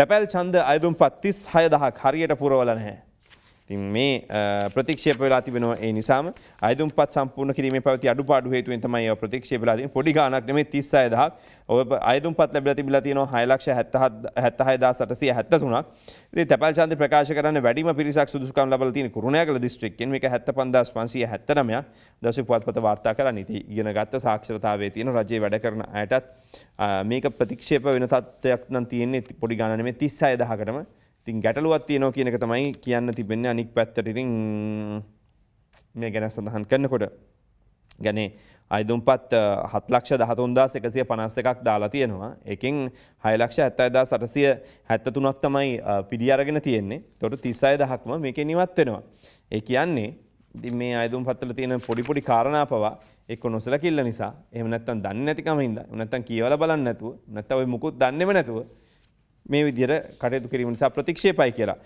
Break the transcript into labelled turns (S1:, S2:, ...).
S1: තැපැල් චන්ද අයදුම්පත් තිස් හයදහක් හරියට පුරවල නැහැ. තින් මේ ප්‍රතික්ෂේප වෙලා තිබෙනවා ඒ නිසාම අයදුම්පත් සම්පූර්ණ කිරීමේ පැවති අඩුපාඩු හේතුවෙන් තමයි ඒවා ප්‍රතික්ෂේප වෙලා තියෙන්නේ පොඩි ගාණක් නෙමෙයි 36000ක් ඔය අයදුම්පත් ලැබිලා තිබිලා තියෙනවා 676873ක් ඉතින් තැපල් ඡන්දේ ප්‍රකාශ කරන්න වැඩිම පිරිසක් සුදුසුකම් ලබලා තියෙන කුරුණෑගල දිස්ත්‍රික්කයෙන් මේක 75579ක් දවසේ පුවත්පත වාර්තා කරන්න ඉතින් ඉගෙන ගත්ත සාක්ෂරතාවයේ තියෙන රජයේ වැඩ කරන අයටත් මේක ප්‍රතික්ෂේප වෙන තත්ත්වයක් නම් තියෙන්නේ පොඩි ගාණක් නෙමෙයි 36000කටම තින් ගැටලුවත් තියනෝ කියනක තමයි කියන්න තිබෙන්නේ අනික් පැත්තට ඉතින් මේ ගැන සඳහන් කරන්නකොට ගැනේ අයිදුම්පත් හත්ලක්ෂ දහතුන්දාස් එකසිය පනස්ස එකක් දාලා තියෙනවා එකින් හයලක්ෂ ඇත්තයිදා සටසය හැත්තතුනක් තමයි පිඩි අරගෙන තියෙන්නේ තොට තිස්සය දහක්ම මේක නිවත් වෙනවා ඒ කියන්නේ මේ අයිදුම් පත්තල තියෙන පොඩිපොඩි කාරණා පවා එක් නොසල කිල්ල නිසා එම නැත්තන් දන්න නැතිකම හිද නැත්තන් කියවල බලන්න නැතුව නැත්තවයි මුකුත් දන්නෙම නැතුව මේ විදිර කටයුතු කිරීම නිසා ප්‍රතික්ෂේපයි කියලා.